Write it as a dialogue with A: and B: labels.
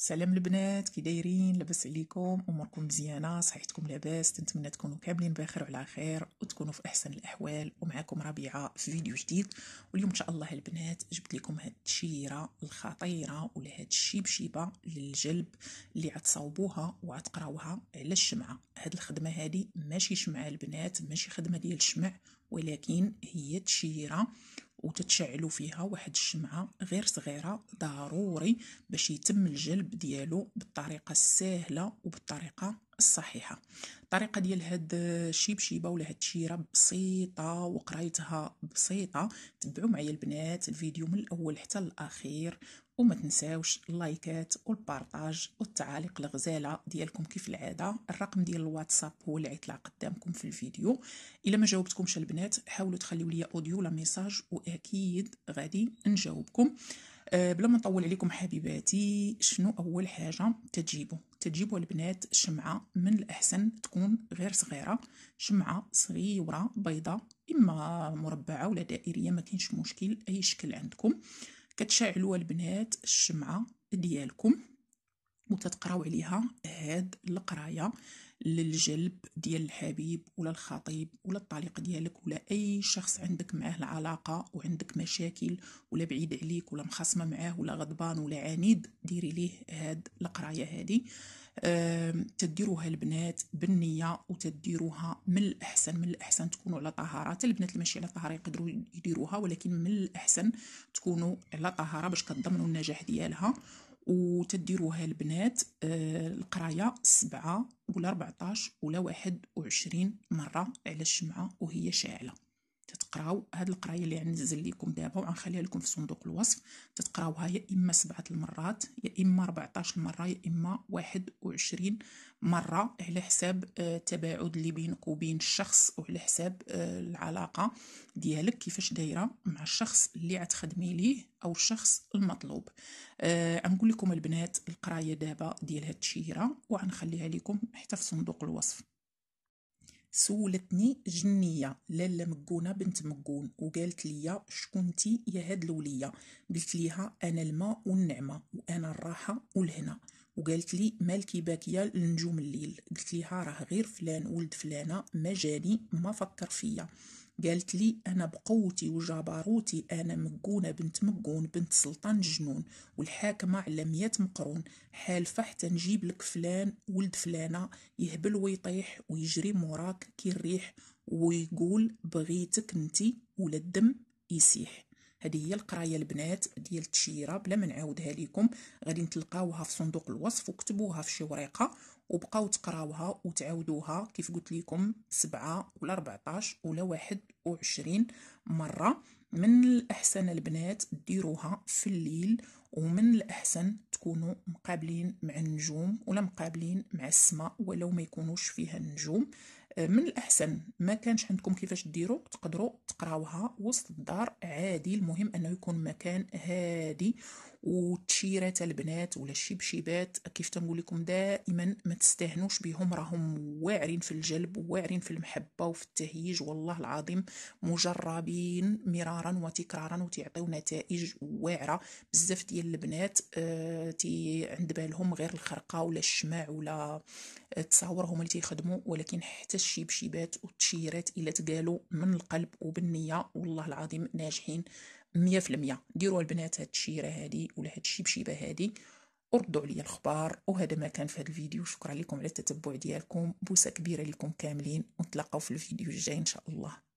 A: سلام البنات كي دايرين لاباس عليكم اموركم مزيانه صحتكم لاباس نتمنى تكونوا كاملين بخير وعلى خير وتكونوا في احسن الاحوال ومعكم ربيعه في فيديو جديد واليوم ان شاء الله البنات جبت لكم هاد التشيره الخطيره ولا هاد الشيبشيبه للجلب اللي عتصاوبوها وعتقراوها على الشمعه هاد الخدمه هادي ماشي شمعه البنات ماشي خدمه ديال الشمع ولكن هي تشيره وتتشعلوا فيها واحد الشمعة غير صغيرة ضروري باش يتم الجلب ديالو بالطريقة السهلة وبالطريقة الصحيحه الطريقه ديال هاد الشيبشيبه ولا هاد الشيره بسيطه وقرايتها بسيطه تبعوا معايا البنات الفيديو من الاول حتى الاخير وما تنساوش اللايكات والبارطاج والتعاليق الغزاله ديالكم كيف العاده الرقم ديال الواتساب هو اللي عيطلع قدامكم في الفيديو الا ما جاوبتكمش البنات حاولوا تخليو لي اوديو ولا ميساج واكيد غادي نجاوبكم آه، بلا ما نطول عليكم حبيباتي شنو اول حاجه تجيبوا تجيبوا البنات شمعه من الاحسن تكون غير صغيره شمعه صغيره بيضاء اما مربعه ولا دائريه ما كاينش مشكل اي شكل عندكم كتشعلوا البنات الشمعه ديالكم وتتقراو عليها هاد القرايه للجلب ديال الحبيب ولا الخطيب ولا الطليق ديالك ولا اي شخص عندك معاه العلاقه وعندك مشاكل ولا بعيد عليك ولا مخاصمه معاه ولا غضبان ولا عنيد ديري ليه هاد القرايه هادي تديروها البنات بالنيه وتديروها من الاحسن من الاحسن تكونوا على طهاره البنات اللي ماشي على طهاره يقدروا يديروها ولكن من الاحسن تكونوا على طهاره باش كتضمنوا النجاح ديالها وتديروها البنات آه، القرايه سبعة ولا 14 ولا 21 مره على الشمعه وهي شاعله تقراو هاد القرايه اللي غنزل لكم دابا وغنخليها لكم في صندوق الوصف تتقراوها يا اما سبعه المرات يا اما 14 مره يا اما 21 مره على حساب التباعد آه، اللي بينك وبين الشخص وعلى حساب آه، العلاقه ديالك كيفاش دايره مع الشخص اللي غتخدمي ليه او الشخص المطلوب آه، غنقول أه لكم البنات القرايه دابا ديال هاد التشهيره وغنخليها لكم حتى في صندوق الوصف سولتني جنية لالا مكونة بنت مكون وقالت لي شكونتي يا هاد الولية قلت ليها أنا الماء والنعمة وأنا الراحة والهنا وقالت لي مالكي باكيه لنجوم الليل قلت ليها راه غير فلان ولد فلانه ما جاني ما فكر فيا قالت لي انا بقوتي وجبروتي انا مقونه بنت مقون بنت سلطان جنون والحاكمه على مية مقرون حالفه حتى نجيب لك فلان ولد فلانه يهبل ويطيح ويجري موراك كي الريح ويقول بغيتك انتي ولا الدم يسيح هذه هي القرايه البنات ديال التشيره بلا ما نعاودها لكم غادي نتلقاوها في صندوق الوصف وكتبوها في شي ورقه وبقاو تقراوها وتعاودوها كيف قلت لكم سبعة ولا 14 ولا 21 مره من الاحسن البنات ديروها في الليل ومن الاحسن تكونوا مقابلين مع النجوم ولا مقابلين مع السماء ولو ما يكونوش فيها النجوم من الأحسن ما كانش عندكم كيفاش ديروا تقدروا تقراوها وسط الدار عادي المهم أنه يكون مكان هادي وتشيرات البنات ولا الشبشبات كيف تنقول لكم دائما ما تستهنوش بهم راهم واعرين في الجلب واعرين في المحبة وفي التهييج والله العظيم مجربين مرارا وتكرارا وتعطيو نتائج واعرة بزاف ديال البنات آه، تي عند بالهم غير الخرقة ولا الشماع ولا آه، تصاورهم اللي تيخدموا ولكن حتى الشبشبات والتشيرات الا تقالوا من القلب وبالنيه والله العظيم ناجحين مية في المية ديروا البنات هاد التشيره هادي ولا هاد الشيبشيبه هادي وردوا عليا الخبار وهذا ما كان في هذا الفيديو شكرا لكم على التتبع ديالكم بوسه كبيره لكم كاملين ونتلاقاو في الفيديو الجاي ان شاء الله